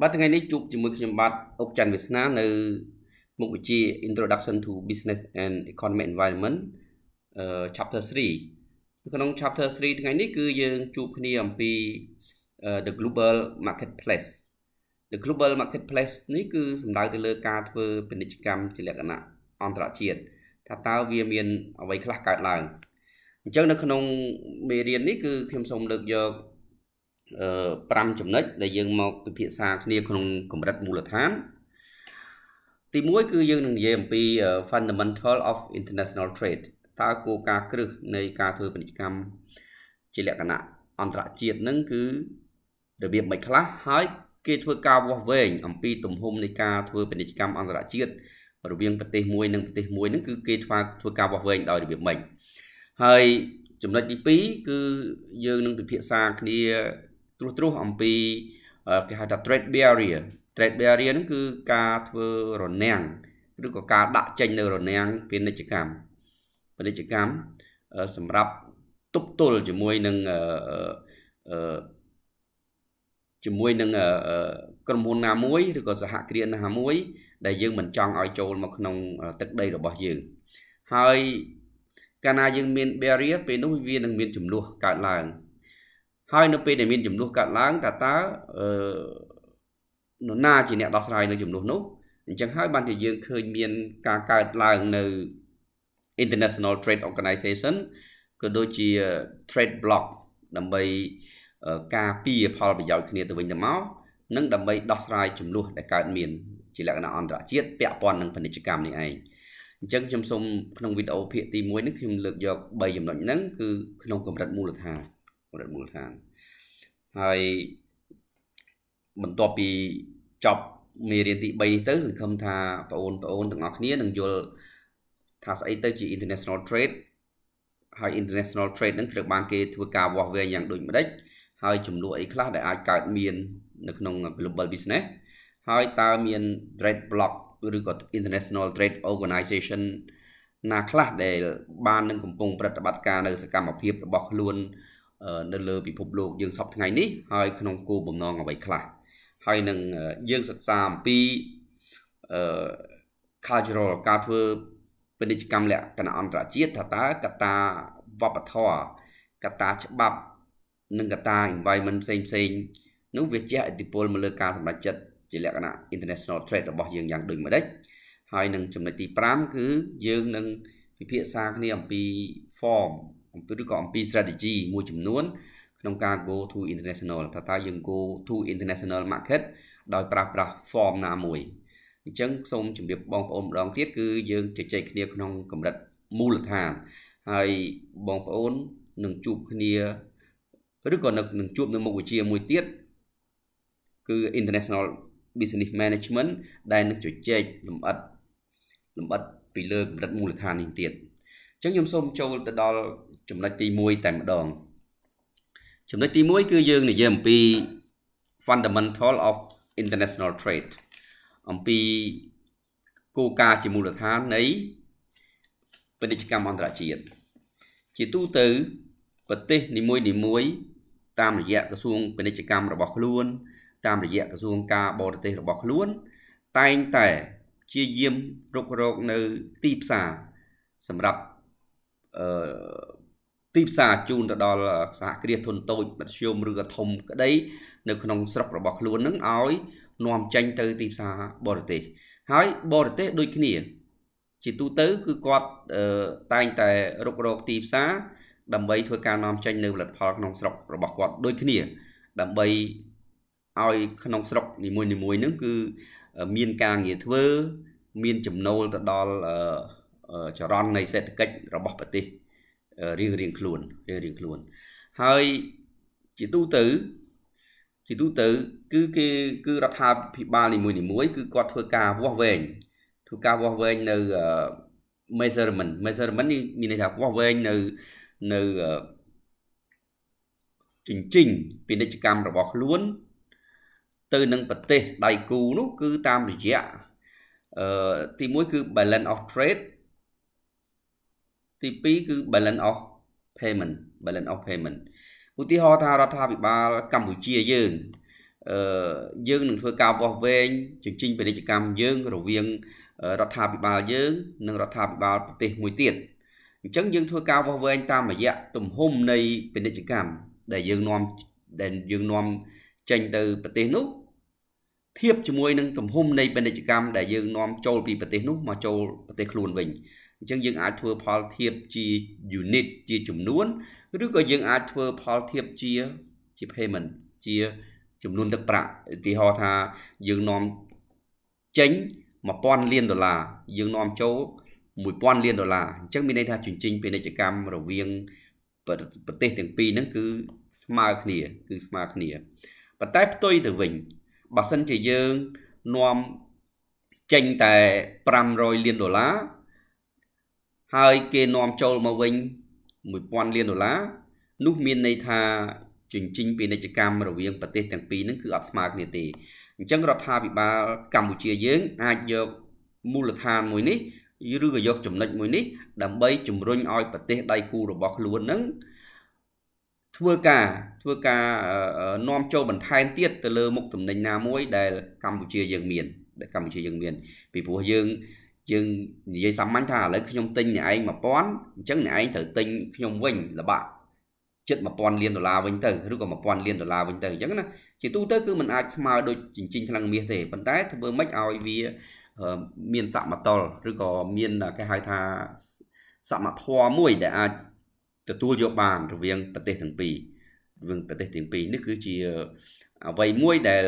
បាទថ្ងៃនេះជួបជាមួយខ្ញុំបាទអុកច័ន្ទវាសនានៅមុខវិជ្ជា Introduction to Business and Economic Environment Chapter 3ក្នុង Chapter 3ថ្ងៃនេះគឺយើងជួបគ្នាអំពី The Global Marketplace The Global Marketplace នេះគឺសំដៅទៅលើការធ្វើពាណិជ្ជកម្មជាលក្ខណៈអន្តរជាតិថាតើវាមានអ្វីខ្លះកើតឡើងអញ្ចឹងនៅក្នុងមេរៀននេះគឺខ្ញុំសូមលើកយក5ចំណុចដែលយើងមកពិភាក្សាគ្នាក្នុងកម្រិតមូលដ្ឋានទី1គឺយើងនឹងនិយាយអំពី fundamental of international trade តើគោលការណ៍គ្រឹះនៃការធ្វើពាណិជ្ជកម្មជាលក្ខណៈអន្តរជាតិនឹងគឺរបៀបមិនខ្លះហើយគេ ធ្វើការវាស់វែងអំពីទំហំនៃការធ្វើពាណិជ្ជកម្មអន្តរជាតិរវាងប្រទេសមួយនិងប្រទេសមួយនឹងគឺគេធ្វើធ្វើការវាស់វែងដោយរបៀបមិនហើយចំណុចទី2គឺយើងនឹងពិភាក្សាគ្នាត្រួសត្រាសអំពីគេហៅថា trade barrier trade barrier ហ្នឹងគឺការធ្វើរនាំងឬក៏ការដាក់ចេញនៅរនាំងពាណិជ្ជកម្មពាណិជ្ជកម្មសម្រាប់ទប់ទល់ជាមួយនឹងជាមួយនឹងក្រុមហ៊ុនណាមួយឬក៏សហគ្រាសណាមួយ ដែលយើងមិនចង់ឲ្យចូលមកក្នុងទឹកដីរបស់យើងហើយកាលណាយើងមាន barrier ពេលនោះវានឹងមានចំនួនកើតឡើងហើយនៅពេលដែលមានចំនួនកាត់ឡើងតើតើនរណាជាអ្នកដោះស្រាយនៅ ចំនួននោះអញ្ចឹងហើយបានជាយើងឃើញមាន ការកើតឡើងនៅ International Trade Organization ក៏ដូចជា Trade Block ដើម្បីការពារផលប្រយោជន៍គ្នាទៅវិញទៅមកនិង ដើម្បីដោះស្រាយចំនួនដែលកើតមានជាលក្ខណៈអន្តរជាតិពាក់ព័ន្ធនឹងពាណិជ្ជកម្មនេះឯងអញ្ចឹងខ្ញុំសូមក្នុងវីដេអូភាគទី1នេះខ្ញុំលើកយក3ចំណុចហ្នឹងគឺក្នុងកម្រិតមូលដ្ឋានកម្រិតមូលដ្ឋានហើយបន្ទាប់ពីចប់មេរៀនទី3នេះទៅសង្ឃឹមថាបងអូនបងអូនទាំងអស់គ្នានឹងយល់ថាស្អីទៅជា international trade ហើយ international trade នឹងត្រូវបានគេធ្វើការវាស់វែងយ៉ាងដូចម្ដេចហើយចំនួនអីខ្លះដែលអាចកើតមាននៅក្នុង global business ហើយតើមាន red block ឬក៏ international trade organization ណា ខ្លះដែលបាននឹងកំពុងប្រតិបត្តិការនៅសកម្មភាពរបស់ខ្លួននៅលើពិភពលោកយើងសពថ្ងៃនេះហើយក្នុងគោលបំណងអ្វីខ្លះហើយនឹងយើងសិក្សាអំពីអឺ cultural ការធ្វើពាណិជ្ជកម្មលក្ខណៈអន្តរជាតិថាតើកត្តាវប្បធម៌កត្តាច្បាប់ និងកត្តា environment ផ្សេងផ្សេងនោះវាជះឥទ្ធិពលមកលើការសម្រេចចិត្តជាលក្ខណៈ international trade របស់យើងយ៉ាងដូចម្ដេចហើយនឹងចំណុចទី5គឺយើងនឹងពិភាក្សាគ្នាអំពី form អំពីឬក៏អំពី strategy មួយចំនួន ក្នុងការ go to international ថាតើយើង go to international market ដោយប្រើប្រាស់ form ណាមួយអញ្ចឹងសូមជម្រាបបងប្អូនម្ដងទៀតគឺយើងជជែកគ្នាក្នុងកម្រិតមូលដ្ឋានហើយបងប្អូននឹងជួបគ្នាឬក៏នឹងជួបនៅមុខវិជ្ជាមួយទៀតគឺ international business management ដែលនឹងជជែកលម្អិតលម្អិតពីលើកម្រិតមូលដ្ឋាននេះទៀតអញ្ចឹងខ្ញុំសូមចូលទៅដល់ចំណុចទី1តែម្ដងចំណុចទី1គឺយើងនិយាយអំពី fundamental of international trade អំពីគោលការណ៍ជាមូលដ្ឋាននៃពាណិជ្ជកម្មអន្តរជាតិជាទូទៅប្រទេសនីមួយនីមួយ តាមរយៈក្រសួងពាណិជ្ជកម្មរបស់ខ្លួនតាមរយៈក្រសួងការបរទេសរបស់ខ្លួន តែងតែព្យាយាមរុករកនៅទីផ្សារសម្រាប់អឺទីផ្សារជូនទៅដល់សហគ្រាសធុនតូចមធ្យមឬក៏ធំក្តី នៅក្នុងស្រុករបស់ខ្លួននឹងឲ្យ នាំចេញទៅទីផ្សារបរទេស ហើយបរទេសដូចគ្នា ជាទូទៅគឺគាត់តែងតែរុករកទីផ្សារ ដើម្បីធ្វើការនាំចេញនៅផលិតផលក្នុងស្រុករបស់គាត់ដូចគ្នាដើម្បីឲ្យក្នុងស្រុកនីមួយនីមួយនឹងគឺមានការងារធ្វើមានចំណូលទៅដល់ចរន្តនៃសេដ្ឋកិច្ចរបស់ប្រទេសរៀងរៀងខ្លួនរៀងរៀងខ្លួនហើយជាទូទៅជាទូទៅគឺគេគឺរដ្ឋាភិបាលនីមួយនីមួយគឺគាត់ធ្វើការវាស់វែងធ្វើការវាស់វែងនៅ measurement measurement នេះមានន័យថាវាស់វែងនៅនៅចិញ្ចិញពាណិជ្ជកម្មរបស់ខ្លួនទៅនឹងប្រទេសដៃគូនោះគឺតាមរយៈអឺទី1គឺ balance of trade ទី2គឺ balance of payment balance of payment ឧទាហរណ៍ថារដ្ឋាភិបាលកម្ពុជាយើងអឺយើងនឹងធ្វើការវាស់វែងជញ្ជីងពាណិជ្ជកម្មយើងរវាងរដ្ឋាភិបាលយើងនិងរដ្ឋាភិបាលប្រទេសមួយទៀតអញ្ចឹងយើងធ្វើការវាស់វែងតាមរយៈទំហំនៃពាណិជ្ជកម្មដែលយើងនាំដែលយើងនាំចេញទៅប្រទេសនោះធៀបជាមួយនឹងទំហំនៃពាណិជ្ជកម្មដែលយើងនាំចូលពីប្រទេសនោះមកចូលប្រទេសខ្លួនវិញអញ្ចឹងយើងអាចធ្វើផលធៀបជា unit ជាចំនួន ឬក៏យើងអាចធ្វើផលធៀបជាជា payment ជាចំនួនទឹកប្រាក់ឧទាហរណ៍ថា យើងនាំចេញ1000លានដុល្លារយើងនាំចូល1000លានដុល្លារអញ្ចឹងមានន័យថាជញ្ជីងពាណិជ្ជកម្មរវាងប្រទេសទាំងពីរហ្នឹងគឺស្មើគ្នាគឺស្មើគ្នាប៉ុន្តែផ្ទុយទៅវិញបើសិនជាយើងនាំចេញតែ500លានដុល្លារហើយគេនាំចូលមកវិញ1000លានដុល្លារនោះមានន័យថាជញ្ជីងពាណិជ្ជកម្មរវាងប្រទេសទាំងពីរហ្នឹងគឺអត់ស្មើគ្នាទេអញ្ចឹងរដ្ឋាភិបាលកម្ពុជាយើងអាចយកមូលដ្ឋានមួយនេះឬក៏យកចំណុចមួយនេះ ដើម្បីជំរុញឲ្យប្រទេសដៃគូរបស់ខ្លួននឹងធ្វើការធ្វើការនាំចូលបន្ថែមទៀតទៅលើមុខតំណែងណាមួយដែលកម្ពុជាយើងមានដែលកម្ពុជាយើងមាន ពីព្រោះយើងយើងនិយាយសាមញ្ញថាឥឡូវខ្ញុំទិញអ្នកឯង1000អញ្ចឹងអ្នកឯងត្រូវទិញខ្ញុំវិញល្បាក់ជិត1000លានដុល្លារវិញទៅឬក៏1000លានដុល្លារវិញទៅអញ្ចឹងណាជាទូទៅគឺมันអាចស្មើដូចជញ្ជីងថ្នាំងមាសទេប៉ុន្តែធ្វើម៉េចឲ្យវាមានសមតុលឬក៏មានគេហៅថាសមធម៌មួយដែលអាចទទួលយកបានរវាងប្រទេសទាំងពីររវាងប្រទេសទាំងពីរនេះគឺជាអ្វីមួយដែល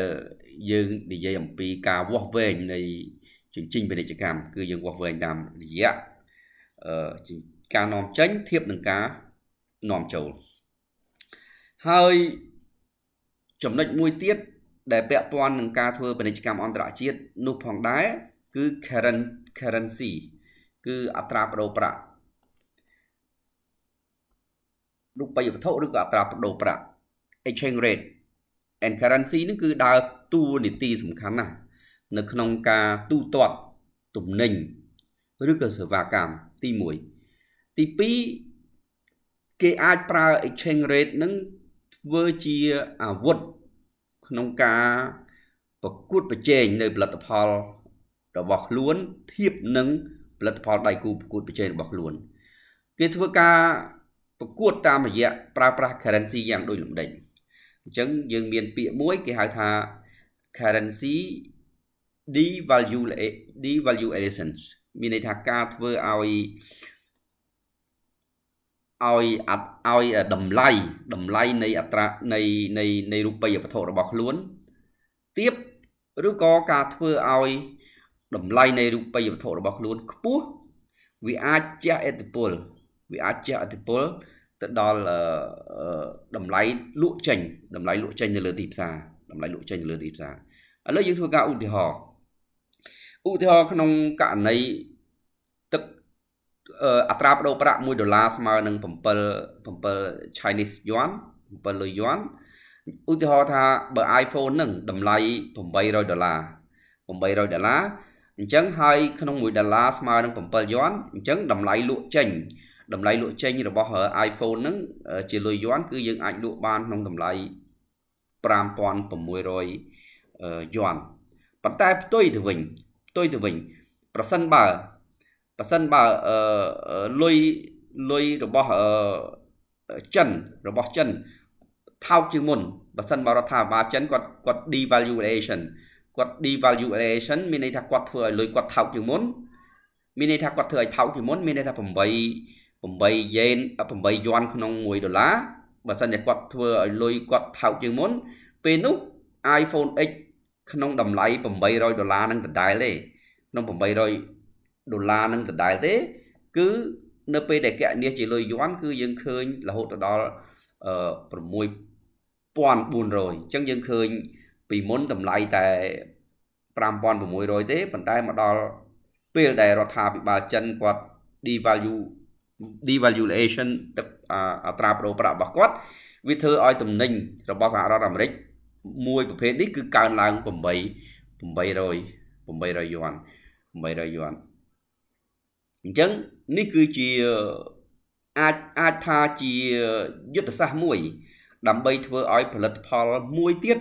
យើងនិយាយអំពីការវាស់វែងនៃជញ្ជីងពាណិជ្ជកម្មគឺយើងវាស់វែងតាមរយៈអឺការនាំចេញធៀបនឹងការនាំចូលហើយចំណុចមួយទៀតដែលពាក់ព័ន្ធនឹងការធ្វើពាណិជ្ជកម្មអន្តរជាតិនោះផងដែរគឺ currency គឺអត្រាប្តូរប្រាក់រូបិយវត្ថុឬក៏អត្រាប្តូរប្រាក់ exchange rate and currency នឹងគឺដើរតួនាទីសំខាន់ណាស់នៅក្នុងការទូទាត់ទំនិញឬក៏សេវាកម្មទី1ទី2គេអាចប្រើ exchange rate នឹងធ្វើជាអាវុធក្នុងការប្រកួតប្រជែងនៅផលិតផលរបស់ខ្លួនធៀបនឹងផលិតផលដៃគូប្រកួត ប្រជែងរបស់ខ្លួន គេធ្វើការប្រកួតតាមរយៈប្រើប្រាស់ currency យ៉ាងដូចលំដេញអញ្ចឹងយើងមានពាក្យមួយគេហៅថា currency devaluations មានន័យថាការធ្វើឲ្យឲ្យឲ្យតម្លៃតម្លៃនៃអត្រានៃនៃនៃរូបិយវត្ថុរបស់ខ្លួនទៀបឬក៏ការធ្វើឲ្យតម្លៃនៃរូបិយវត្ថុរបស់ខ្លួនខ្ពស់វាអាចជះឥទ្ធិពលវាអាចជះឥទ្ធិពលទៅដល់តម្លៃលក់ចេញតម្លៃលក់ចេញនៅលើទីផ្សារតម្លៃលក់ចេញនៅលើទីផ្សារឥឡូវយើងធ្វើការឧទាហរណ៍ឧទាហរណ៍ក្នុងករណីទឹកអត្រាប្តូរប្រាក់1ដុល្លារស្មើនឹង7 7 Chinese yuan 7លុយយន់ឧទាហរណ៍ថាបើ iPhone នឹងតម្លៃ800ដុល្លារ800ដុល្លារអញ្ចឹងហើយក្នុង1ដុល្លារស្មើនឹង7យន់អញ្ចឹងតម្លៃលក់ចេញតម្លៃលក់ចេញ របស់ iPhone នឹងជាលុយយន់គឺយើងអាចលក់បានក្នុងតម្លៃ5600យន់ប៉ុន្តែផ្ទុយទៅវិញទុយទៅវិញប្រសិនបើប្រសិនបើលុយលុយរបស់ចិនរបស់ចិនថោកជាងមុនបើសិនបើរដ្ឋាភិបាលចិនគាត់គាត់ devaluation គាត់ devaluation មានន័យថាគាត់ធ្វើឲ្យលុយគាត់ថោកជាងមុនមានន័យថាគាត់ធ្វើឲ្យថោកជាងមុនមានន័យថា8 8យេន8យន់ក្នុង1ដុល្លារបើសិនជាគាត់ធ្វើឲ្យលុយគាត់ថោកជាងមុនពេលនោះ iPhone X ក្នុងតម្លៃ800ដុល្លារនឹងដដែលទេក្នុង800ដុល្លារនឹងដដែលទេ គឺនៅពេលដែលកណះជាលុយយន់គឺយើងឃើញរហូតដល់6400អញ្ចឹងយើងឃើញ ពីមុនតម្លៃតែ5600ទេ ប៉ុន្តែមកដល់ពេលដែលរដ្ឋាភិបាលចិនគាត់ devalue devaluation ទឹកអត្រាប្រូប្រាក់របស់គាត់វាធ្វើឲ្យទំនិញរបស់សហរដ្ឋអាមេរិកមួយប្រភេទនេះគឺកើនឡើង8 800 800យួន800យួនអញ្ចឹងនេះគឺជាអាចអាចថាជាយុទ្ធសាស្ត្រមួយ ដើម្បីធ្វើឲ្យផលិតផលមួយទៀត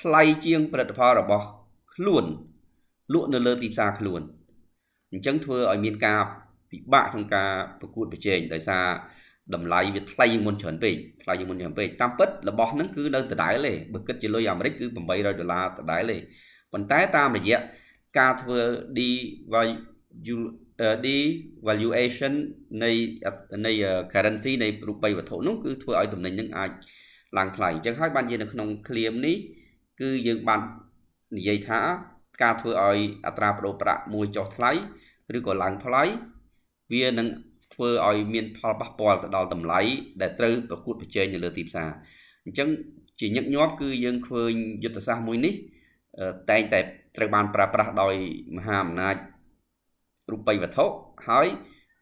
ថ្លៃជាងផលិតផលរបស់ ខ្លួនលក់នៅលើទីផ្សារខ្លួនអញ្ចឹងធ្វើឲ្យមានការពិបាកក្នុងការប្រកួត ប្រជែងដោយសារតម្លៃវាថ្លៃជាងមុនច្រើនពេកថ្លៃជាងមុនច្រើនពេកតាមពិតរបស់ហ្នឹងគឺនៅដដែលទេបើគិតជាលុយអាមេរិកគឺ800ដុល្លារដដែលទេប៉ុន្តែតាមរយៈការធ្វើ devaluation នៃនៃ currency នៃរូបិយវត្ថុនោះគឺធ្វើឲ្យតំណែងនឹងអាចឡើងថ្លៃអញ្ចឹងហើយបានជានៅក្នុង claim នេះគឺយើងបាននិយាយថាការធ្វើឲ្យអត្រាប្តូរប្រាក់មួយចុះថ្លៃឬក៏ឡើងថ្លៃវានឹងធ្វើឲ្យមានផលប៉ះពាល់ទៅដល់តម្លៃដែលត្រូវប្រកួតប្រជែងនៅលើទីផ្សារអញ្ចឹងជាញឹកញាប់គឺយើងឃើញយុទ្ធសាស្ត្រមួយនេះ តែងតែត្រូវបានប្រើប្រាស់ដោយមហាអំណាចរូបិយវត្ថុហើយ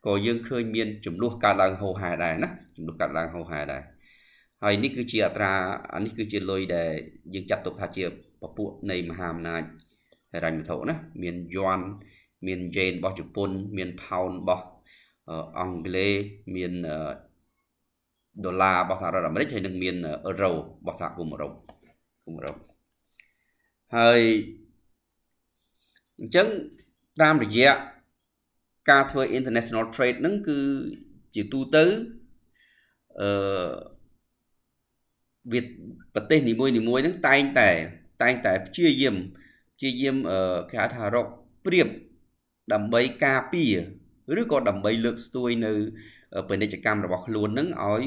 ក៏យើងឃើញមានចំនួនកើតឡើងហូរហែដែរណាចំនួនកើតឡើងហូរហែដែរហើយនេះគឺជាអត្រាអានេះគឺជាលុយដែលយើងចាត់ទុកថាជាពពួកនៃមហាអំណាចហិរញ្ញវត្ថុណាមានយន់មានយេនរបស់ជប៉ុនមានផោនរបស់អង់គ្លេសមានដុល្លាររបស់សហរដ្ឋអាមេរិកហើយនឹងមានអឺរ៉ូរបស់សហគមន៍អឺរ៉ុបគុំអឺរ៉ុបហើយអញ្ចឹងតាមរយៈការធ្វើ international trade ហ្នឹងគឺជាទូទៅអឺវាប្រទេសនីមួយនីមួយហ្នឹងតែងតែតែងតែព្យាយាមព្យាយាមគេហៅថារកព្រៀបដើម្បីការពារឬក៏ដើម្បីលើកស្ទួយនៅពាណិជ្ជកម្មរបស់ខ្លួន នឹងឲ្យ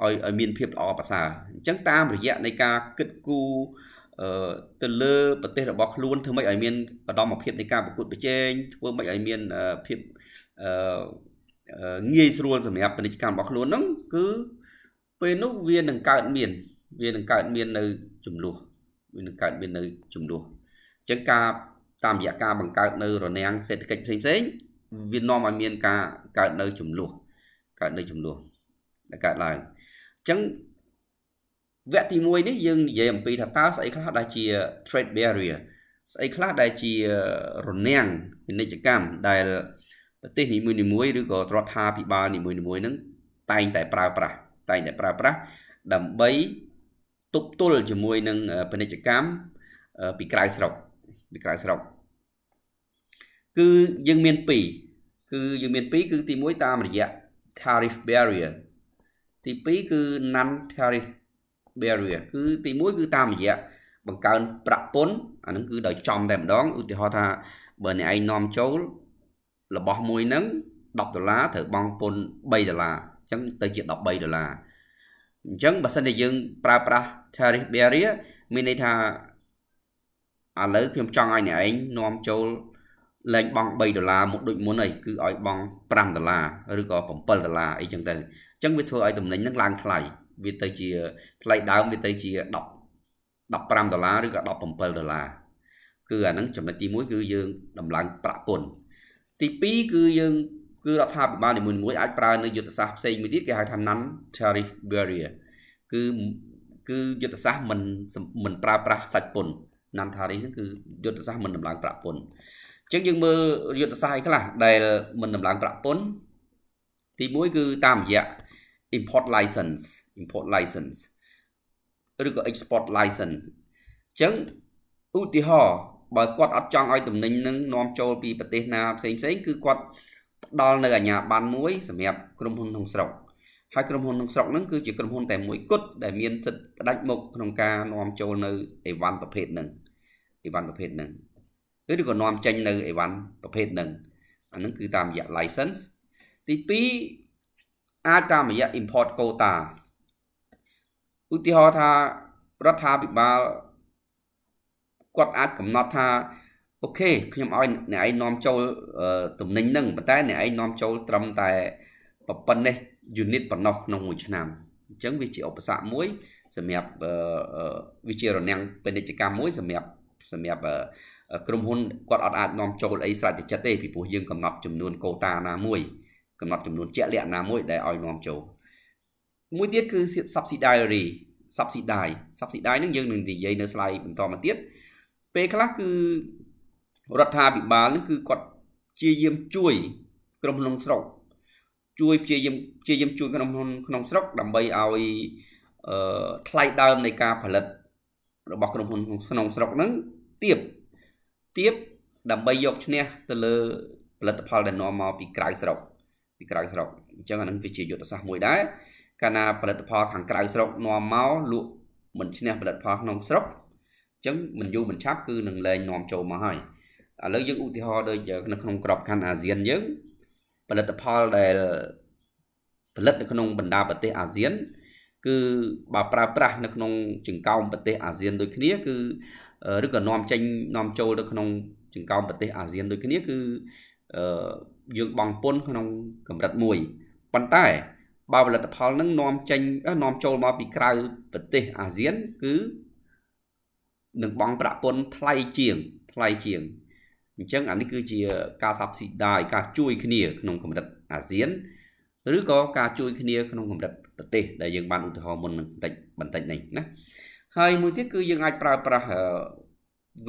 ឲ្យឲ្យមានភាពល្អប្រសើរអញ្ចឹងតាមរយៈនៃការគិតគូរទៅលើប្រទេសរបស់ខ្លួនធ្វើម៉េចឲ្យមានបដមភាពនៃការប្រកួតប្រជែងធ្វើម៉េចឲ្យមានភាពងាយស្រួលសម្រាប់ពាណិជ្ជកម្មរបស់ខ្លួនហ្នឹងគឺពេលនោះវានឹងកើតមាន វានឹងកើតមាននៅចំនួនវានឹងកើតមាននៅចំនួនអញ្ចឹងការតាមរយៈការបង្កើតនៅរនាំងសេដ្ឋកិច្ចផ្សេងផ្សេងវានាំឲ្យមានការកើតនៅចំនួនកើតនៅចំនួនដែលកើតឡើងអញ្ចឹងវគ្គទី1នេះយើងនិយាយអំពីថាតើស្អីខ្លះដែលជា trade barrier ស្អីខ្លះដែលជារនាំងពាណិជ្ជកម្មដែលប្រទេសនីមួយៗឬក៏រដ្ឋាភិបាលនីមួយៗហ្នឹងតែងតែប្រើប្រាស់តែងតែប្រើប្រាស់ដើម្បីទប់ទល់ជាមួយនឹងពាណិជ្ជកម្មពីក្រៅស្រុកពីក្រៅស្រុកគឺយើងមាន2គឺយើងមាន2គឺទី1តាមរយៈ tariff barrier ទី2គឺ non tariff barrier គឺទី1គឺតាមរយៈបង្កើនប្រាក់ពន្ធអានឹងគឺដោយចំតែម្ដងឧទាហរណ៍ថាបើអ្នកឯងនាំចូលរបស់មួយហ្នឹង10ដុល្លារត្រូវបង់ពន្ធ3ដុល្លារអញ្ចឹងទៅជា13ដុល្លារអញ្ចឹងបើសិនជាយើងប្រើប្រាស់ tariff barrier មានន័យថាឥឡូវខ្ញុំចង់ឲ្យអ្នកឯងនាំចូលលែងបង់3ដុល្លារមកដូចមុនអីគឺឲ្យបង់5ដុល្លារឬក៏7ដុល្លារអីចឹងទៅអញ្ចឹងវាធ្វើឲ្យតំណែងហ្នឹងឡើងថ្លៃវាទៅជាថ្លៃដើមវាទៅជា10 15ដុល្លារឬក៏17ដុល្លារគឺអាហ្នឹងចំណុចទី1គឺយើងដំឡើង ប្រាក់ពន្ធទី2គឺយើងគឺរដ្ឋាភិបាលនីមួយៗអាចប្រើនៅយុទ្ធសាស្ត្រផ្សេងមួយទៀតគេហៅថា non tariff barrier គឺគឺយុទ្ធសាស្ត្រមិនមិនប្រើប្រាស់សាច់ពន្ធ non tariff គឺយុទ្ធសាស្ត្រមិនដំឡើងប្រាក់ពន្ធចឹងយើងមើលយុទ្ធសាស្ត្រខ្លះដែលមិនដំឡើងប្រាក់ពន្ធទី1គឺតាមរយៈ import license import license ឬក៏ export license ចឹងឧទាហរណ៍បើគាត់អត់ចង់ឲ្យតំណែងនឹងនាំចូលពីប្រទេសណាផ្សេងផ្សេងគឺគាត់ផ្ដល់នៅអាជ្ញាប័ណ្ណមួយ សម្រាប់ក្រុមហ៊ុនក្នុងស្រុកហើយក្រុមហ៊ុនក្នុងស្រុកហ្នឹងគឺជាក្រុមហ៊ុនតែមួយគត់ដែលមានសិទ្ធិផ្ដាច់មុខក្នុងការនាំចូលនៅអីវ៉ាន់ប្រភេទហ្នឹងអីវ៉ាន់ប្រភេទហ្នឹងឬក៏នាំចេញនៅអីវ៉ាន់ប្រភេទហ្នឹងអាហ្នឹងគឺតាមរយៈ license ទី2អាចតាមរយៈ import quota ឧទាហរណ៍ថារដ្ឋាភិបាលគាត់អាចកំណត់ថាអូខេខ្ញុំឲ្យអ្នកឯងនាំចូលទំនិញហ្នឹងប៉ុន្តែអ្នកឯងនាំចូលត្រឹមតែប៉ុណ្ណេះ unit ប៉ុណ្ណោះក្នុងមួយឆ្នាំអញ្ចឹងវាជាឧបសគ្គមួយសម្រាប់វាជារនាំងពាណិជ្ជកម្មមួយសម្រាប់សម្រាប់ក្រុមហ៊ុនគាត់អត់អាចនាំចូលអីស្រេចតែចិត្តទេពីព្រោះយើងកំណត់ចំនួនកូតាណាមួយកំណត់ចំនួនជាក់លាក់ណាមួយដែលឲ្យនាំចូលមួយទៀតគឺ subsidiary subsidy subsidy នឹងយើងនឹងនិយាយនៅស្លាយបន្តមកទៀតពេលខ្លះគឺរដ្ឋាភិបាលនឹងគឺគាត់ជាយាមជួយ ក្រុមក្នុងស្រុក ជួយព្យាយាមព្យាយាមជួយ ក្រុមហ៊ុនក្នុងស្រុកដើម្បីឲ្យអឺថ្លៃដើមនៃការផលិតរបស់ក្រុមហ៊ុនក្នុងស្រុកនឹងទៀបទៀបដើម្បីយកឈ្នះ ទៅលើផលិតផលដែលនាំមកពីក្រៅស្រុកពីក្រៅស្រុកអញ្ចឹងអានឹងវាជាយុទ្ធសាស្ត្រមួយដែរកាលណាផលិតផលខាងក្រៅស្រុកនាំមកលក់មិនឈ្នះផលិតផលក្នុងស្រុកអញ្ចឹងមិនយូរមិនឆាប់គឺនឹងលែងនាំចូលមកហើយឥឡូវយើងឧទាហរណ៍ដូចនៅក្នុងក្របខ័ណ្ឌអាស៊ានយើងផលិតផលដែលផលិតនៅក្នុងបណ្ដាប្រទេសអាស៊ានគឺបើប្រើប្រាស់នៅក្នុងចង្កោមប្រទេសអាស៊ានដូចគ្នាគឺឬក៏នាំចេញនាំចូលទៅក្នុង ចង្កោមប្រទេសអាស៊ានដូចគ្នាគឺយើងបង់ពន្ធក្នុង កម្រិតមួយប៉ុន្តែ បើផលិតផលនឹងនាំចេញនាំចូលមកពីក្រៅប្រទេសអាស៊ាន គឺនឹងបង់ប្រាក់ពន្ធថ្លៃជាង ថ្លៃជាងអញ្ចឹងអានេះគឺជាការសាប់ស៊ីដាយការជួយគ្នាក្នុងកម្រិតអាស៊ានឬក៏ការជួយគ្នាក្នុងកម្រិតប្រទេសដែលយើង បានឧទាហរណ៍មុននឹងបន្តិចបន្តិចនេះណាហើយមួយទៀតគឺយើងអាចប្រើប្រាស់ V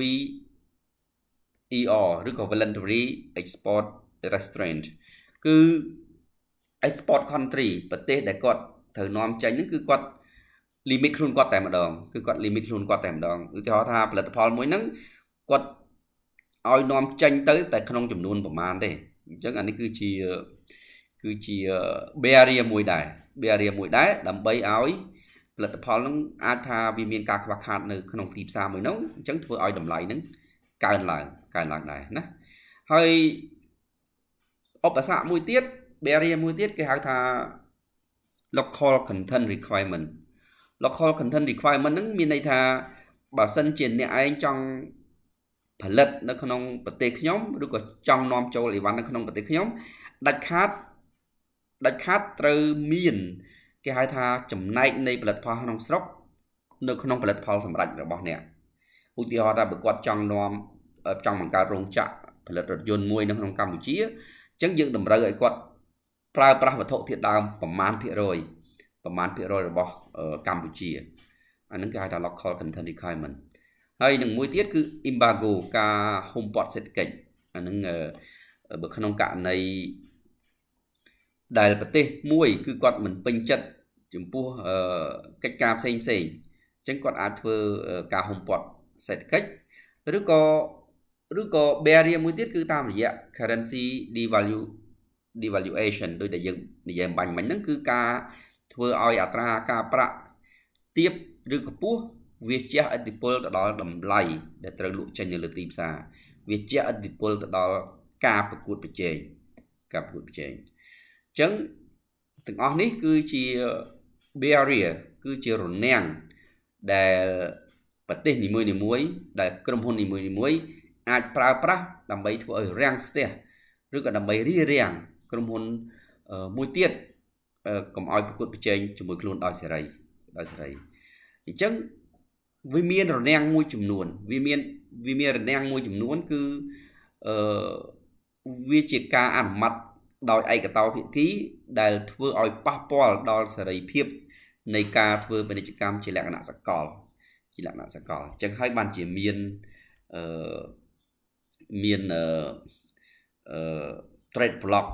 ER ឬក៏ voluntary export restraint គឺ export country ប្រទេស ដែលគាត់ត្រូវនាំចេញហ្នឹងគឺគាត់ limit ខ្លួនគាត់តែម្ដងគឺគាត់ limit ខ្លួនគាត់តែម្ដងឧទាហរណ៍ថាផលិតផលមួយហ្នឹងគាត់ឲ្យនាំចេញទៅ តែក្នុងចំនួនប្រមាណទេអញ្ចឹងអានេះគឺជាគឺជា barrier មួយដែរ barrier មួយដែរដើម្បីឲ្យផលិតផលនឹងអាចថាវាមានការខ្វះខាត នៅក្នុងទីផ្សារមួយនោះអញ្ចឹងធ្វើឲ្យតម្លៃនឹងកើនឡើងកើនឡើងដែរណាហើយឧបសគ្គមួយទៀត barrier មួយទៀត គេហៅថា local content requirement local content requirement ហ្នឹងមានន័យថាបើសិនជាអ្នកឯងចង់ផលិត នៅក្នុងប្រទេសខ្ញុំឬក៏ចង់នាំចូលអីវ៉ាន់នៅក្នុងប្រទេសខ្ញុំដាច់ខាតដាច់ខាតត្រូវមានគេហៅថាចំណែកនៃផលិតផលក្នុងស្រុកនៅក្នុងផលិតផល សម្រាប់របស់អ្នកឧទាហរណ៍ថាបើគាត់ចង់នាំ ចង់បង្កើតរោងចក្រផលិតរថយន្តមួយនៅក្នុងកម្ពុជាអញ្ចឹងយើង តម្រូវឲ្យគាត់ប្រើប្រាស់វត្ថុធាតុដើមប្រមាណភាគរយ ប្រមាណភាគរយរបស់កម្ពុជាអានឹងគេហៅថា local content requirement ហើយនឹងមួយទៀតគឺ embargo ការហុំព័ទ្ធសេដ្ឋកិច្ចអានឹងបើក្នុងករណីដែលប្រទេស មួយ គឺគាត់មិនពេញចិត្តចំពោះកិច្ចការផ្សេងផ្សេងអញ្ចឹងគាត់អាចធ្វើការហុំព័ទ្ធសេដ្ឋកិច្ចឬក៏ឬក៏ barrier មួយទៀតគឺតាមរយៈ currency devalue devaluation ដូចដែលយើងនិយាយបាញ់មិញហ្នឹងគឺការធ្វើឲ្យអត្រាការប្រាក់ទាបឬក៏ពោះវាជះឥទ្ធិពលទៅដល់តម្លៃដែលត្រូវលក់ចេញនៅលើទីផ្សារវាជះឥទ្ធិពលទៅដល់ការប្រកួតប្រជែងការប្រកួតប្រជែងអញ្ចឹងទាំងអស់នេះគឺជា barrier គឺជារនាំងដែលប្រទេសនីមួយៗដែលក្រុមហ៊ុននីមួយៗអាចប្រើប្រាស់ដើម្បីធ្វើឲ្យរាំងស្ទះឬក៏ដើម្បីរារាំងក្រុមហ៊ុនមួយទៀតកុំឲ្យប្រកួតប្រជែងជាមួយខ្លួនដោយសេរីដោយសេរីអញ្ចឹងវាមានរនាំងមួយចំនួនវាមានវាមានរនាំងមួយចំនួន គឺអឺវាជាការអនុម័តដោយឯកតោភាគីដែលធ្វើឲ្យប៉ះពាល់ដល់សេរីភាពនៃការធ្វើពាណិជ្ជកម្មជាលក្ខណៈសកលជាលក្ខណៈសកលអញ្ចឹងហើយបានជាមានអឺមានអឺ trade block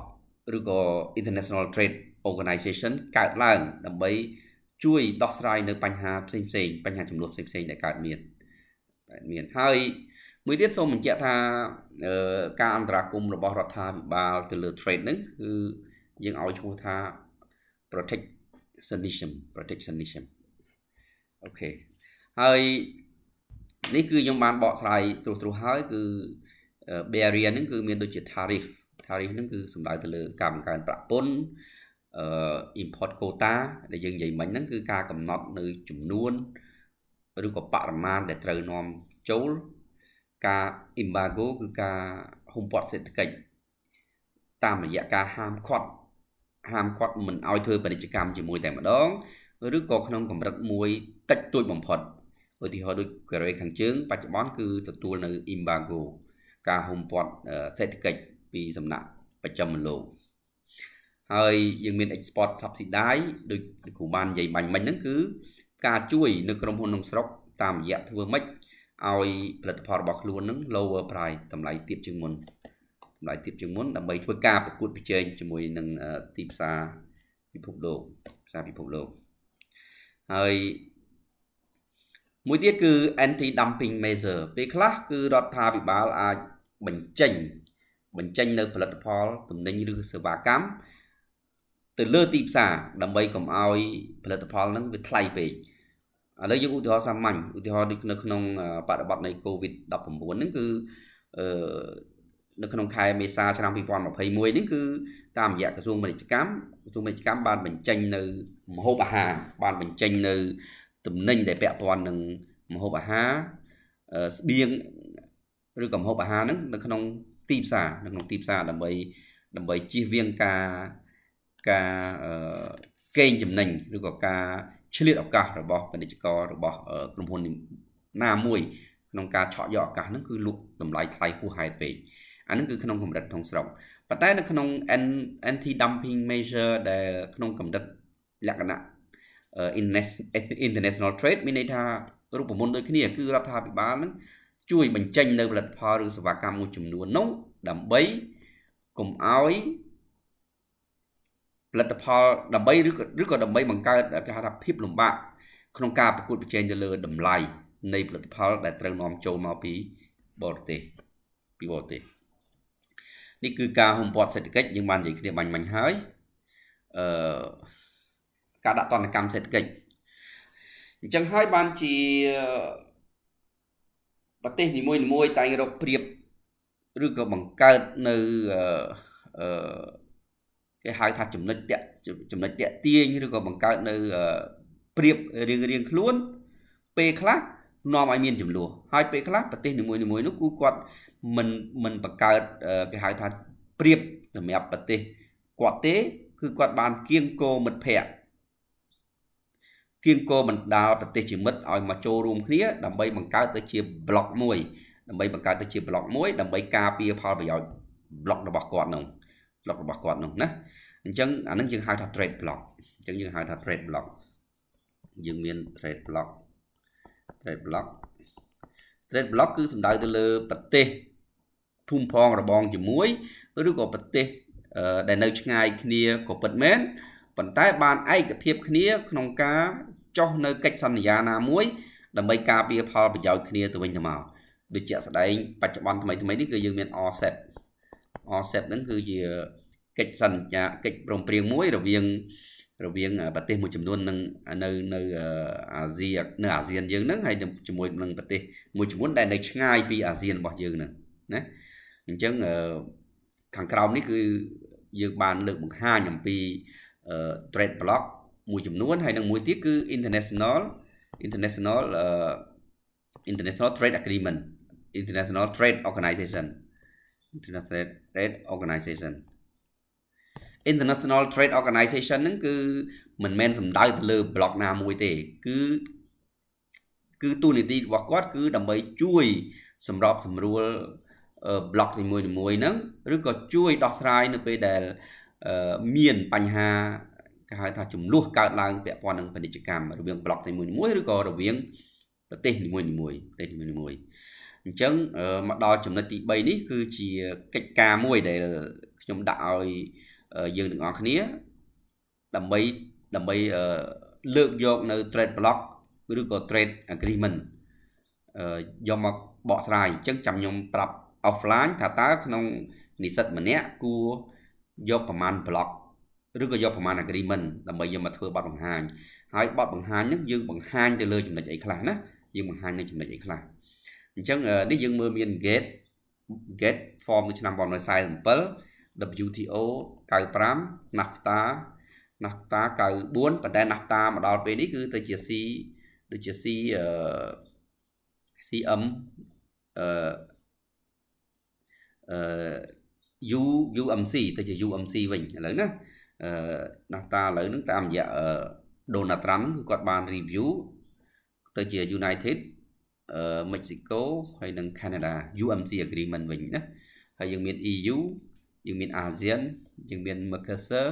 ឬក៏ international trade organization កើតឡើងដើម្បីជួយដោះស្រាយនៅបញ្ហាផ្សេងៗបញ្ហាចំនួនផ្សេងៗដែលកើតមានមានហើយមួយទៀតសូមបញ្ជាក់ថាការអន្តរាគមរបស់រដ្ឋាភិបាលទៅលើ trade ហ្នឹងគឺយើងឲ្យឈ្មោះថា protectionism protectionism អូខេហើយនេះគឺខ្ញុំបានបកស្រាយត្រួសត្រាសហើយ គឺ barrier ហ្នឹងគឺមានដូចជា tariff tariff ហ្នឹងគឺសំដៅទៅលើការបង្កើនប្រាក់ពន្ធអឺ import quota ដែលយើងនិយាយមិញហ្នឹងគឺការកំណត់នៅចំនួនឬក៏បរិមាណដែលត្រូវនាំចូលការ embargo គឺការហុំព័ទ្ធសេដ្ឋកិច្ចតាមរយៈការហាមឃាត់ហាមឃាត់មិនឲ្យធ្វើពាណិជ្ជកម្មជាមួយ តែម្ដងឬក៏ក្នុងកម្រិតមួយ តិចតួចបំផុតឧទាហរណ៍ដូចកូរ៉េខាងជើង បច្ចុប្បន្នគឺទទួលនៅ embargo ការហុំព័ទ្ធសេដ្ឋកិច្ចពីសំណាក់ប្រចាំលោកហើយយើងមាន export subsidize ដូចគ្រូបាននិយាយបាញ់មិញហ្នឹងគឺការជួយនៅក្រុមហ៊ុនក្នុងស្រុកតាមរយៈធ្វើម៉េចឲ្យផលិតផលរបស់ខ្លួននឹង lower price តម្លៃទាបជាងមុនតម្លៃទាបជាងមុនដើម្បីធ្វើការប្រកួតប្រជែងជាមួយនឹងទីផ្សារពិភពលោកផ្សារពិភពលោកហើយមួយទៀតគឺ anti dumping measure ពេលខ្លះគឺរដ្ឋាភិបាលអាចបញ្ចេញបញ្ចេញនៅផលិតផលទំនិញឬសេវាកម្ម ទៅលើទីផ្សារដើម្បីកុំឲ្យផលិតផលហ្នឹងវាថ្លៃពេកឥឡូវយើងឧទាហរណ៍សាមញ្ញឧទាហរណ៍ដូចនៅក្នុងបរិបទនៃ COVID-19 ហ្នឹងគឺអឺនៅក្នុងខែមេសាឆ្នាំ2021ហ្នឹងគឺតាមរយៈក្រសួងពាណិជ្ជកម្មក្រសួងពាណិជ្ជកម្មបានបញ្ចេញនៅម្ហូបអាហារបានបញ្ចេញនៅទំនិញដែលពាក់ព័ន្ធនឹងម្ហូបអាហារស្បៀងឬក៏ម្ហូបអាហារហ្នឹងនៅក្នុងទីផ្សារ នៅក្នុងទីផ្សារដើម្បី ដើម្បីជៀសវាងការការកេងចំណេញឬក៏ការឆ្លៀតឱកាសរបស់ពាណិជ្ជកររបស់ក្រុមហ៊ុនណាមួយក្នុងការឆក់យកឱកាសហ្នឹងគឺលុបតម្លៃថ្លៃហួសហេតុពេកអាហ្នឹងគឺក្នុងកម្រិតក្នុងស្រុកប៉ុន្តែ នៅក្នុង anti dumping measure ដែលក្នុងកម្រិតលក្ខណៈ international trade មានន័យថារូបមន្តដូចគ្នាគឺរដ្ឋាភិបាលហ្នឹងជួយបញ្ចេញនៅផលិតផលឬសេវាកម្មមួយចំនួននោះដើម្បីកុំឲ្យផលិតផលដើម្បីឬក៏ឬក៏ដើម្បីបង្កើតគេហៅថាភាព លំបាកក្នុងការប្រកួតប្រជែងទៅលើតម្លៃនៃផលិតផលដែលត្រូវនាំចូលមកពីបរទេសពីបរទេសនេះគឺការហុំព័ទ្ធសេដ្ឋកិច្ចយើងបាននិយាយគ្នាបាញ់មិញហើយអឺការដាក់តនកម្មសេដ្ឋកិច្ចអញ្ចឹងហើយបានជាប្រទេសនីមួយៗតែងរកព្រៀបឬក៏បង្កើតនៅអឺគេហៅថាចំណុចតាក់ចំណុចតាក់ទាញឬក៏បង្កើតនៅព្រៀបរៀងរៀងខ្លួន ពេលខ្លះនាំឲ្យមានចំនួនហើយពេលខ្លះប្រទេសនីមួយៗនោះគឺគាត់មិនមិនបង្កើតគេហៅថាព្រៀបសម្រាប់ប្រទេសគាត់ទេ គឺគាត់បានគៀងគោមិត្តភ័ក្តិគៀងគោបណ្ដាលប្រទេសជាមិត្តឲ្យមកចូលរួមគ្នាដើម្បីបង្កើតទៅជាប្លុកមួយដើម្បីបង្កើតទៅជាប្លុកមួយដើម្បីការពារផលប្រយោជន៍ប្លុករបស់គាត់នោះ block របស់គាត់នោះណាអញ្ចឹងអានឹងយើងហៅថា trade block អញ្ចឹងយើងហៅថា trade block យើងមាន trade block trade block trade block គឺសំដៅទៅលើប្រទេសភូមិផងរបងជាមួយឬក៏ប្រទេសដែលនៅឆ្ងាយគ្នាក៏ពិតមែនប៉ុន្តែ បានឯកភាពគ្នាក្នុងការចុះនៅកិច្ចសន្យាណាមួយដើម្បីការពារផលប្រយោជន៍គ្នាទៅវិញទៅមកដូចជាក់ស្ដែងបច្ចុប្បន្នថ្មីថ្មីនេះគឺយើងមាន offset RCEP ហ្នឹងគឺជាកិច្ចសន្យាកិច្ចព្រមព្រៀងមួយរវាងរវាងប្រទេសមួយចំនួននឹងនៅនៅអាស៊ីនៅអាស៊ានយើងហ្នឹងហើយជាមួយនឹងប្រទេសមួយចំនួនដែលនៅឆ្ងាយពីអាស៊ានរបស់យើងហ្នឹងណាអញ្ចឹងខាងក្រោមនេះគឺយើងបានលើកបង្ហាញអំពី trade block មួយចំនួនហើយនឹងមួយទៀតគឺ international international international trade agreement international trade organization International Trade Organization International Trade Organization ហ្នឹងគឺមិនមែនសំដៅទៅលើ block ណាមួយទេ គឺគឺទូនីតិរបស់គាត់ គឺដើម្បីជួយសម្របសម្រួល block នីមួយៗហ្នឹងឬក៏ជួយដោះស្រាយនៅពេលដែលមានបញ្ហាគេហៅថាចំនួនកើតឡើងពាក់ព័ន្ធនឹងពាណិជ្ជកម្មរវាង block នីមួយៗឬក៏រវាងប្រទេសនីមួយៗប្រទេសនីមួយៗអញ្ចឹងមកដល់ចំណុចទី3នេះគឺជាកិច្ចការមួយដែលខ្ញុំដាក់ឲ្យយើងទាំងអស់គ្នាដើម្បីដើម្បីលើកយកនៅ trade block ឬក៏ trade agreement យកមកបកស្រាយអញ្ចឹងចាំខ្ញុំប្រាប់ offline ថាតើក្នុងនិស្សិតម្នាក់គួរយកប្រមាណ block ឬក៏យកប្រមាណ agreement ដើម្បីយកមកធ្វើបទបង្ហាញហើយបទបង្ហាញនេះយើងបង្ហាញទៅលើចំណុចអីខ្លះណាយើងបង្ហាញនៅចំណុចអីខ្លះអញ្ចឹងនេះយើងមើលមាន gate gate form នៅឆ្នាំ1947 WTO 95 NAFTA NAFTA 94ប៉ុន្តែ NAFTA មកដល់ពេលនេះគឺទៅជា C ដូចជា C អឺ CM អឺអឺ U UMC ទៅជា UMC វិញឥឡូវណាអឺ NAFTA ឥឡូវហ្នឹងតាមរយៈ Donald Trump គឺគាត់បាន review ទៅជា United មិចស៊ីកូហើយនិងកាណាដា UMC agreement វិញណាហើយយើងមាន EU យើងមាន ASEAN យើងមាន Mercosur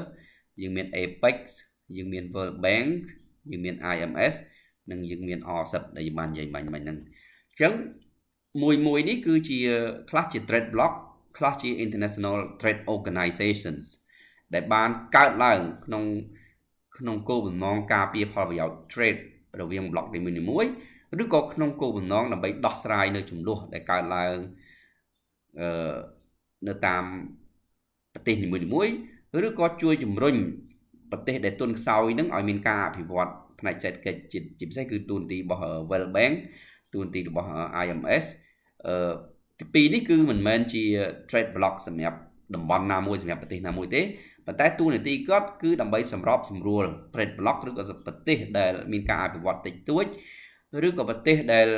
យើងមាន APEC យើងមាន World Bank យើងមាន IMS និងយើងមាន RCEP ដែលបាននិយាយបាញ់មិញហ្នឹងអញ្ចឹងមួយមួយនេះគឺជាខ្លះជា trade block ខ្លះជា international trade organizations ដែលបានកើតឡើង ក្នុងក្នុងគោលបំណងការពារផលប្រយោជន៍ trade រវាង block នីមួយៗឬក៏ក្នុងគោលបំណងដើម្បី ដោះស្រាយនៅចំនួនដែលកើតឡើងអឺនៅតាមប្រទេសនីមួយៗឬក៏ជួយជំរុញប្រទេស ដែលទុនខ្សោយនឹងឲ្យមានការអភិវឌ្ឍផ្នែក សេដ្ឋកិច្ចជាពិសេសគឺទូនទីរបស់ World Bank ទូនទីរបស់ IMS អឺទីពីរនេះគឺមិនមែនជា trade block សម្រាប់តំបន់ណាមួយសម្រាប់ប្រទេសណាមួយទេប៉ុន្តែទូនីតិគាត់គឺដើម្បី សម្របសម្រួល trade block ឬក៏ប្រទេស ដែលមានការអភិវឌ្ឍតិចតួចឬក៏ប្រទេសដែល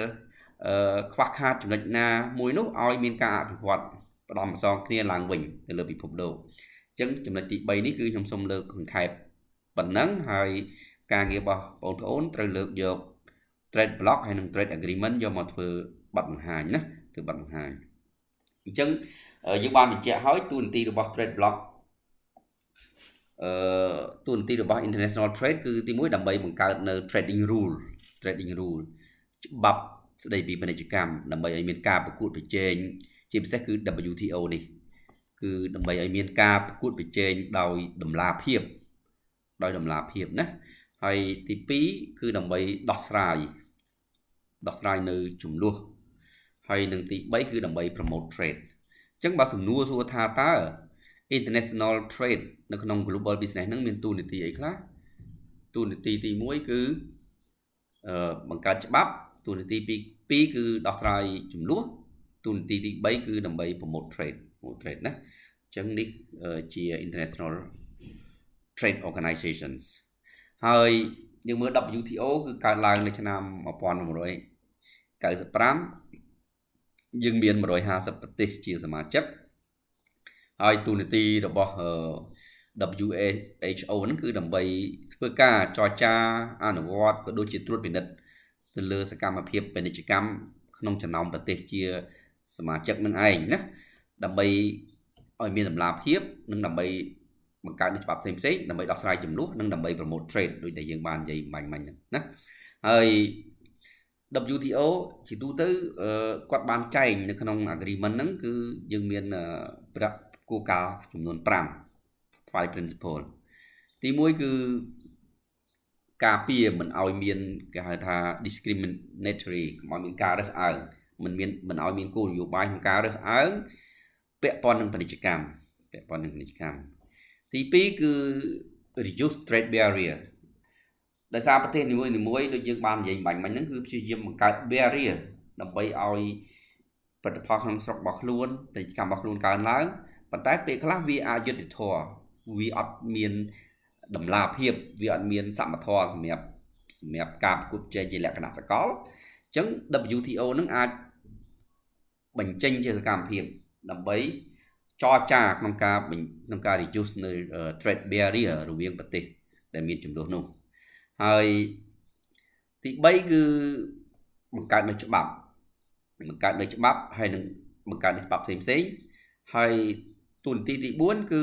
ខ្វះខាតចំណុចណាមួយ នោះឲ្យមានការអភិវឌ្ឍផ្ដំផ្សងគ្នាឡើងវិញនៅលើពិភពលោកអញ្ចឹងចំណុចទី3នេះគឺខ្ញុំសូមលើកសង្ខេបប៉ុណ្ណឹងហើយការងាររបស់បងប្អូនត្រូវលើកយក trade block ហើយនិង trade agreement យកមកធ្វើបတ်បង្ហាញណាគឺបတ်បង្ហាញអញ្ចឹងយើងបានបញ្ជាក់ហើយទូនទីរបស់ trade block អឺទូនទីរបស់ international trade គឺទី1ដើម្បីបង្កើតនៅ trading rule trading rule ច្បាប់ស្ដីពីពាណិជ្ជកម្មដើម្បីឲ្យមានការប្រកួតប្រជែងជាពិសេសគឺ WTO នេះគឺដើម្បីឲ្យមានការប្រកួតប្រជែងដោយតម្លាភាពដោយតម្លាភាពណាហើយទី2គឺដើម្បីដោះស្រាយដោះស្រាយនៅចំនួនហើយនឹងទី3គឺដើម្បី promote trade អញ្ចឹងបើសំណួរសួរថាតើ international trade នៅក្នុង global business ហ្នឹងមានតួនាទីអីខ្លះតួនាទីទី1គឺបង្កើតច្បាប់ទូនីតិទី2គឺដោះស្រាយចំនួនទូនីតិទី3គឺដើម្បី promote trade promote trade ណាអញ្ចឹងនេះជា international trade organizations ហើយយើងមើល WTO គឺកើតឡើងនៅឆ្នាំ1995យើងមាន150ប្រទេសជាសមាជិកហើយទូនីតិរបស់ WHO ហ្នឹងគឺដើម្បីធ្វើការចរចា អនុវត្តក៏ដូចជាត្រួតពិនិត្យទៅលើសកម្មភាពពាណិជ្ជកម្មក្នុងចំណោមប្រទេស ជាសមាជិកនឹងឯងណាដើម្បីឲ្យមានតម្លាភាព និង ដើម្បីបង្កើតនឹងច្បាប់ផ្សេងផ្សេងដើម្បីដោះស្រាយចំនួននិងដើម្បី promote trade ដូចដែលយើងបាននិយាយបាញ់មិញហ្នឹងណាហើយ WTO ជាទូទៅគាត់បានចែងនៅក្នុង agreement ហ្នឹងគឺយើងមានប្រាក់គោលការណ៍ចំនួន5 5 principle ទី1គឺការពារមិនឲ្យមានគេហៅថា discriminatory កុំឲ្យមានការរើសអើងមិនមានមិនឲ្យមានគោលនយោបាយក្នុងការរើសអើងពាក់ព័ន្ធនឹងពាណិជ្ជកម្មពាក់ព័ន្ធនឹងពាណិជ្ជកម្មទី2គឺ reduce trade barrier ដោយសារប្រទេសនីមួយនីមួយដូចយើងបាននិយាយបាញ់មិញហ្នឹងគឺព្យាយាមបង្កើត barrier ដើម្បីឲ្យផលិតផលក្នុងស្រុករបស់ខ្លួនពាណិជ្ជកម្មរបស់ខ្លួនកើនឡើងប៉ុន្តែពេលខ្លះវាអយុត្តិធម៌វាអត់មានតម្លាភាពវាអត់មានសមធម៌សម្រាប់សម្រាប់ការប្រកួតប្រជែងជាលក្ខណៈសកលអញ្ចឹង WTO នឹងអាចបញ្ចេញជាសកម្មភាពដើម្បីចរចាក្នុងការក្នុងការ reduce នៅ trade barrier រវាងប្រទេសដែលមានចំនួននោះហើយទី3គឺបង្កើតនៅច្បាប់បង្កើតនៅច្បាប់ហើយនឹងបង្កើតនៅច្បាប់ផ្សេងផ្សេងហើយទូនទីទី4គឺ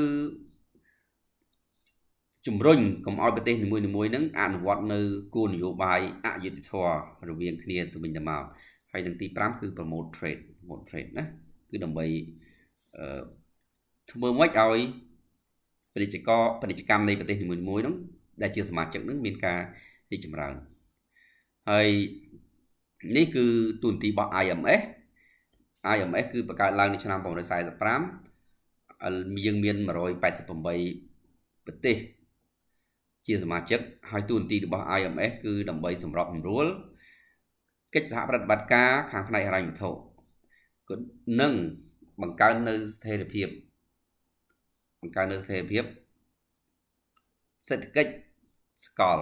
ជំរុញកុំឲ្យប្រទេសនីមួយៗហ្នឹងអនុវត្ត នៅគោលនយោបាយអយុត្តិធម៌រវាងគ្នាទៅវិញទៅមកហើយនឹងទី5គឺ promote trade promote trade ណាគឺដើម្បីអឺធ្វើម៉េចឲ្យពាណិជ្ជករពាណិជ្ជកម្មនៃប្រទេសនីមួយៗហ្នឹងដែលជាសមាជិកហ្នឹងមាន ការរីកចម្រើនហើយនេះគឺទូនទីរបស់ IMF IMF គឺបង្កើតឡើងនៅឆ្នាំ1945យើងមាន188ប្រទេសជាសមាជិកហើយទួនាទីរបស់ IMF គឺដើម្បីសម្របសម្រួលកិច្ចសហប្រតិបត្តិការខាងផ្នែកហិរញ្ញវត្ថុនិងបង្កើននៅស្ថិរភាពបង្កើននៅស្ថិរភាពសេដ្ឋកិច្ចស្កល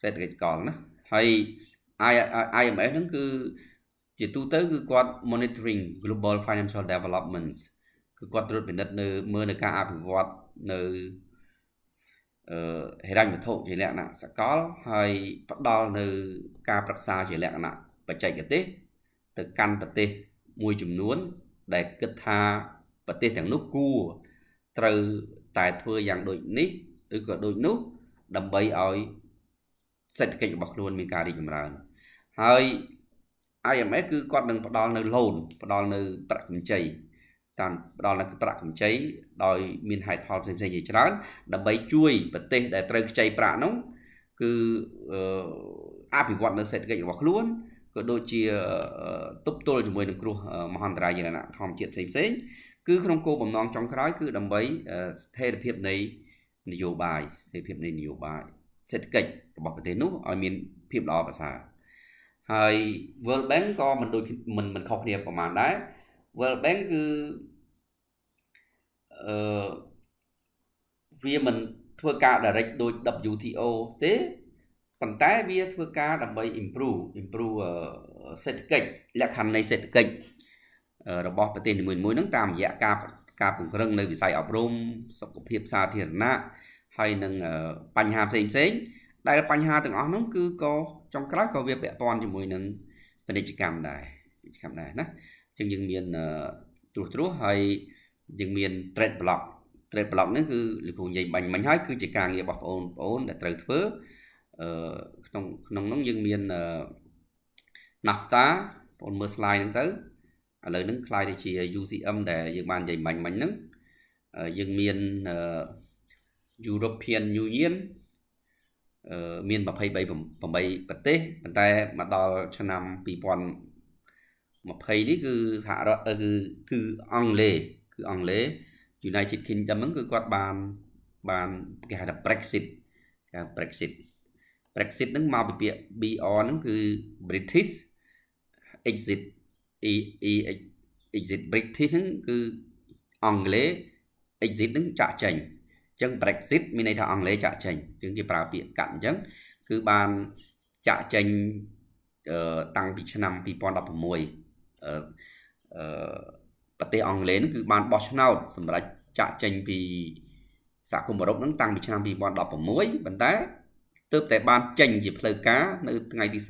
សេដ្ឋកិច្ចស្កលណាហើយ IMF ហ្នឹងគឺជាទូទៅគឺគាត់ monitoring global financial developments គឺគាត់ត្រួតពិនិត្យនៅមើលនៅការអភិវឌ្ឍនៅហិរញ្ញវត្ថុជាលក្ខណៈសកល ហើយផ្ដល់នៅ ការប្រឹក្សាជាលក្ខណៈបច្ចេកទេសទៅកាន់ប្រទេសមួយចំនួន ដែលគិតថាប្រទេសទាំងនោះគួរត្រូវតែធ្វើយ៉ាងដូចនេះឬក៏ដូចនោះ ដើម្បីឲ្យសេដ្ឋកិច្ចរបស់ខ្លួន មានការរីកចម្រើនហើយ IMF គឺគាត់នឹងផ្ដល់នៅ loan ផ្ដល់នៅ ប្រាក់កម្ចីតាមផ្ដល់នូវប្រាក់កម្ចីដោយមានហេតុផលផ្សេងៗជាច្រើន ដើម្បីជួយប្រទេសដែលត្រូវខ្ចីប្រាក់នោះគឺអភិវឌ្ឍនៅសេដ្ឋកិច្ចរបស់ខ្លួនក៏ដូចជាទប់ទល់ជាមួយនឹងគ្រោះមហន្តរាយរណធម្មជាតិផ្សេងៗគឺក្នុងគោលបំណងចុងក្រោយ គឺដើម្បីស្ថិរភាពនៃនយោបាយស្ថិរភាពនៃនយោបាយសេដ្ឋកិច្ចរបស់ប្រទេសនោះឲ្យមានភាពល្អប្រសើរហើយ World Bank ក៏មិនដូចមិនមិនខុសគ្នាប្រមាណដែរ World Bank គឺអឺវាមិនធ្វើការ direct ដូច WTO ទេប៉ុន្តែវាធ្វើការដើម្បី improve improve សេដ្ឋកិច្ចលក្ខណៈនៃសេដ្ឋកិច្ចរបស់ប្រទេសនីមួយៗនឹងតាមរយៈការការពង្រឹងនៅវិស័យអប់រំសុខភាពសាធារណៈហើយនឹងបញ្ហាផ្សេងផ្សេងដែល បញ្ហាទាំងអស់នោះគឺក៏ចុងក្រោយក៏វា ពាក់ព័ន្ធជាមួយនឹងពាណិជ្ជកម្មដែរពាណិជ្ជកម្មដែរណាអញ្ចឹងយើងមានត្រួសត្រាសហើយយើងមាន trade block trade block ហ្នឹងគឺលោកគ្រូនិយាយបាញ់មិញហើយ គឺជាការងាររបស់បងប្អូនដែលត្រូវធ្វើអឺក្នុងក្នុងនោះយើងមាន Nafta បងមើល slide ហ្នឹងទៅឥឡូវហ្នឹងคล้ายទៅជា UCM ដែលយើងបាននិយាយមិញមិញហ្នឹងយើងមាន European Union មាន23ប្រទេសប៉ុន្តែមកដល់ឆ្នាំ2020នេះគឺសហរដ្ឋគឺគឺអង់គ្លេសគឺអង់គ្លេស United Kingdom ហ្នឹងគឺគាត់បានបានគេហៅថា Brexit ការ Brexit Brexit ហ្នឹងមកពីពាក្យ BR ហ្នឹងគឺ British exit e e exit British ហ្នឹងគឺអង់គ្លេស exit ហ្នឹងចាក់ចេញអញ្ចឹង Brexit មានន័យថាអង់គ្លេសចាក់ចេញគឺគេប្រើពាក្យកាត់អញ្ចឹងគឺបានចាក់ចេញតាំងពីឆ្នាំ2016អឺប្រទេសអង់គ្លេសហ្នឹងគឺបានបោះឆ្នោតសម្រាប់ចាក់ចេញពីសហគមន៍អឺរ៉ុបហ្នឹងតាំងពីឆ្នាំ2016ប៉ុន្តែទើបតែបានចេញជាផ្លូវការនៅថ្ងៃទី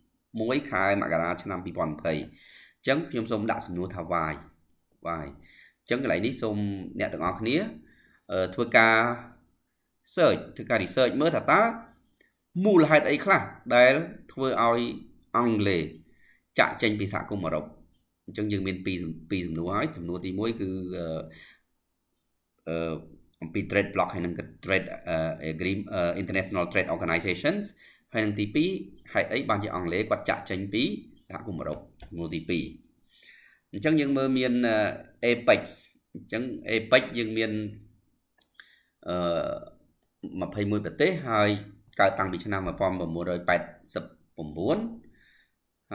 31ខែមករាឆ្នាំ2020អញ្ចឹងខ្ញុំសូមដាក់សំណួរថាវាយវាយអញ្ចឹងកន្លែងនេះសូមអ្នកទាំងអស់គ្នាធ្វើការ search ធ្វើការ research មើលថាតើមូលហេតុអីខ្លះដែលធ្វើឲ្យអង់គ្លេសចាក់ចេញពីសហគមន៍អឺរ៉ុបអញ្ចឹងយើងមានពីរពីរសំណួរហើយសំណួរទី1គឺអឺអំពី trade block ហើយនឹង trade agreement international trade organizations ហើយនឹងទី2ហេតុអីបានជាអង់គ្លេសគាត់ចាក់ចេញពីសហគមន៍អឺរ៉ុបសំណួរទី2អញ្ចឹងយើងមើលមាន APEC អញ្ចឹង APEC យើងមានអឺ21ប្រទេសហើយកើតតាំងពីឆ្នាំ1989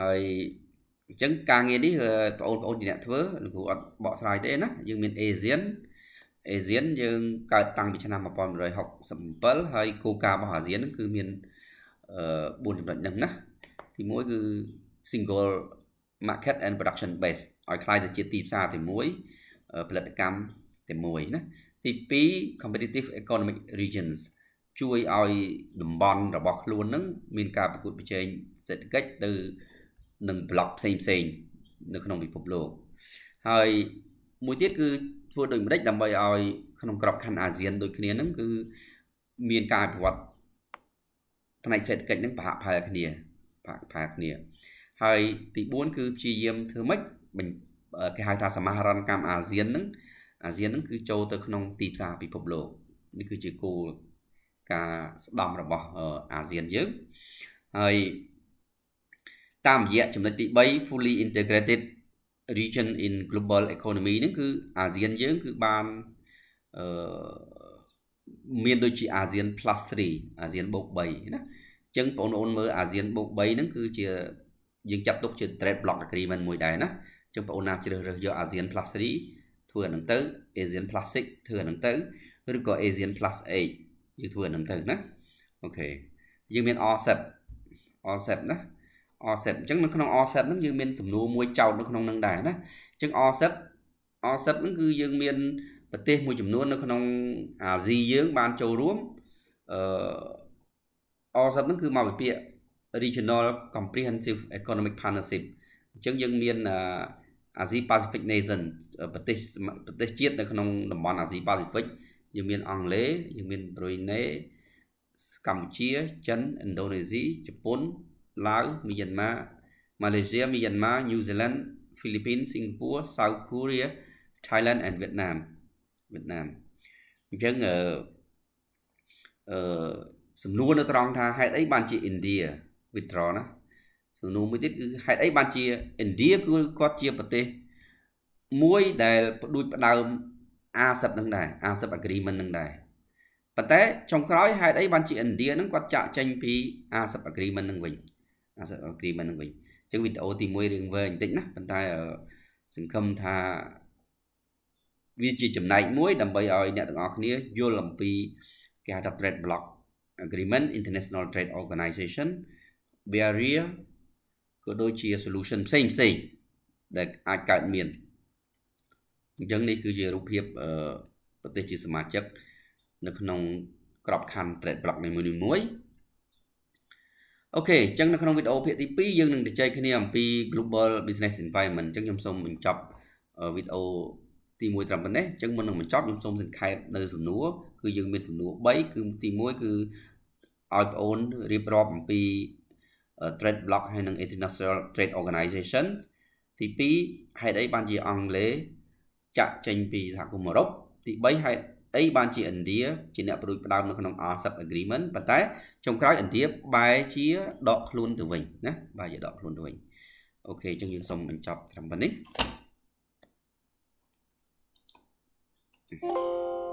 ហើយអញ្ចឹងការងារនេះបងប្អូនជាអ្នកធ្វើលោកគ្រូអត់បកស្រាយទេណាយើងមាន Asian ASEAN យើងកើតតាំងពីឆ្នាំ1967ហើយគោលការណ៍របស់ ASEAN ហ្នឹងគឺមាន4ចំណុចហ្នឹងណាទី1គឺ single market and production base ឲ្យคล้ายទៅជាទីផ្សារទី1ផលិតកម្មទី1ណាទី2 competitive economic regions ជួយឲ្យតំបន់របស់ខ្លួនហ្នឹងមានការប្រកួតប្រជែងសេដ្ឋកិច្ចទៅនិង block ផ្សេងផ្សេងនៅក្នុងពិភពលោកហើយមួយទៀតគឺធ្វើដូចម្ដេចដើម្បីឲ្យ ក្នុងក្របខ័ណ្ឌអាស៊ានដូចគ្នាហ្នឹងគឺមានការអភិវឌ្ឍផ្នែកសេដ្ឋកិច្ចហ្នឹងប្រហាក់ប្រហែលគ្នាប្រហាក់ប្រហែលគ្នាហើយទី4គឺព្យាយាមធ្វើម៉េចគេហៅថាសមាហរណកម្មអាស៊ានហ្នឹងអាស៊ានហ្នឹងគឺចូលទៅក្នុងទីផ្សារពិភពលោកនេះគឺជាគោលការណ៍ស្ដំរបស់អាស៊ានយើងហើយតាមរយៈចំណុចទី3 fully integrated region in global economy ហ្នឹងគឺអាស៊ានយើងគឺបានអឺមានដូចជាអាស៊ាន plus 3អាស៊ានបូក3ណាអញ្ចឹងបងប្អូនមើលអាស៊ានបូក3ហ្នឹងគឺជាយើងចាត់ទុកជា trade block agreement មួយដែរណាអញ្ចឹងបងប្អូនណាជ្រើសរើសយកអាស៊ាន plus 3ធ្វើអាហ្នឹងទៅ ASEAN plus 6ធ្វើអាហ្នឹងទៅឬក៏ ASEAN plus 8យើងធ្វើអាហ្នឹងទៅណាអូខេយើងមាន all set all set ណា offset អញ្ចឹងនៅក្នុង offset ហ្នឹងយើងមានសំណួរមួយចោតនៅក្នុងហ្នឹងដែរណាអញ្ចឹង offset offset ហ្នឹងគឺយើងមានប្រទេសមួយចំនួននៅក្នុងអាស៊ីយើងបានចូលរួមអឺ offset ហ្នឹងគឺមកពីពាក្យ regional comprehensive economic partnership អញ្ចឹងយើងមានអាស៊ី Pacific Nation ប្រទេសប្រទេសជាតិនៅក្នុងតំបន់អាស៊ី Pacific យើងមានអង់គ្លេសយើងមាន Brunei កម្ពុជាចិនឥណ្ឌូនេស៊ីជប៉ុនឡាវមីយ៉ាន់ម៉ាម៉ាឡេស៊ីមីយ៉ាន់ម៉ាញូហ្សេឡង់ហ្វីលីពីនសិង្ហបុរី South Korea Thailand and Vietnam វៀតណាមអញ្ចឹងអឺអឺសំណួរនៅត្រង់ថាហេតុអីបានជាឥណ្ឌា withdraw ណាសំណួរមួយទៀតគឺហេតុអីបានជាឥណ្ឌាគឺគាត់ជាប្រទេសមួយដែលផ្ដួចផ្ដើម50នឹងដែរ50 agreement នឹងដែរប៉ុន្តែចុងក្រោយហេតុអីបានជាឥណ្ឌានឹងគាត់ចាក់ចេញពី50 agreement នឹងវិញអាសិតអគ្រីមិននឹងវិញអញ្ចឹងវីដេអូទី1រឿងវែងបន្តិចណាប៉ុន្តែសង្ឃឹមថាវាជាចំណែកមួយ ដើម្បីឲ្យអ្នកទាំងអស់គ្នាយល់អំពីគេហៅថា trade block agreement international trade organization barrier ក៏ដូចជា solution ផ្សេងផ្សេងដែលអាចកើតមានអញ្ចឹងនេះគឺជារូបភាពប្រទេសជាសមាជិកនៅក្នុង ក្របខ័ណ្ឌ trade block នីមួយៗអូខេអញ្ចឹងនៅក្នុងវីដេអូភាគទី2យើងនឹងជជែកគ្នាអំពី Global Business Environment អញ្ចឹងខ្ញុំសូមបញ្ចប់វីដេអូទី1ត្រឹមប៉ុណ្ណេះអញ្ចឹងមុននឹងបញ្ចប់ខ្ញុំសូមសង្ខេបនៅសំណួរគឺយើងមានសំណួរ3គឺទី1គឺឲ្យបងអូនរៀបរាប់អំពី trade block ហើយនិង international trade organization ទី2ហេតុអីបានជាអង់គ្លេសចាក់ចេញពីសហគមន៍អឺរ៉ុបទី3ហេតុអីបានជាឥណ្ឌាជាអ្នកប្រួយផ្ដើមនៅក្នុង RCEP agreement ប៉ុន្តែចុងក្រោយឥណ្ឌាបែរជា ដកខ្លួនទៅវិញណាបែរជាដកខ្លួនទៅវិញអូខេអញ្ចឹងយើងសូមបញ្ចប់ត្រឹមប៉ុណ្្នេះ Thank you.